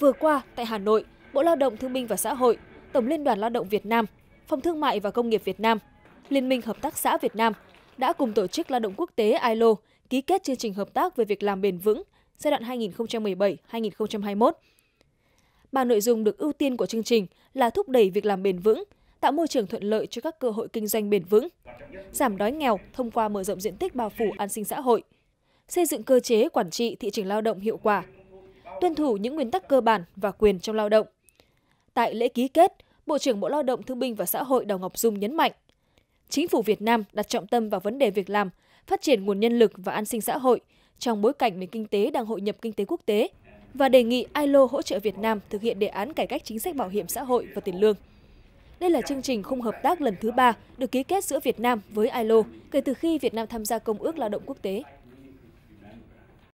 Vừa qua, tại Hà Nội, Bộ Lao động Thương binh và Xã hội, Tổng Liên đoàn Lao động Việt Nam, Phòng Thương mại và Công nghiệp Việt Nam, Liên minh Hợp tác xã Việt Nam đã cùng Tổ chức Lao động Quốc tế ILO ký kết chương trình hợp tác về việc làm bền vững giai đoạn 2017-2021. Ba nội dung được ưu tiên của chương trình là thúc đẩy việc làm bền vững, tạo môi trường thuận lợi cho các cơ hội kinh doanh bền vững, giảm đói nghèo thông qua mở rộng diện tích bao phủ an sinh xã hội, xây dựng cơ chế quản trị thị trường lao động hiệu quả tuân thủ những nguyên tắc cơ bản và quyền trong lao động. Tại lễ ký kết, Bộ trưởng Bộ Lao động Thương binh và Xã hội Đào Ngọc Dung nhấn mạnh, chính phủ Việt Nam đặt trọng tâm vào vấn đề việc làm, phát triển nguồn nhân lực và an sinh xã hội trong bối cảnh nền kinh tế đang hội nhập kinh tế quốc tế và đề nghị ILO hỗ trợ Việt Nam thực hiện đề án cải cách chính sách bảo hiểm xã hội và tiền lương. Đây là chương trình khung hợp tác lần thứ ba được ký kết giữa Việt Nam với ILO kể từ khi Việt Nam tham gia Công ước Lao động Quốc tế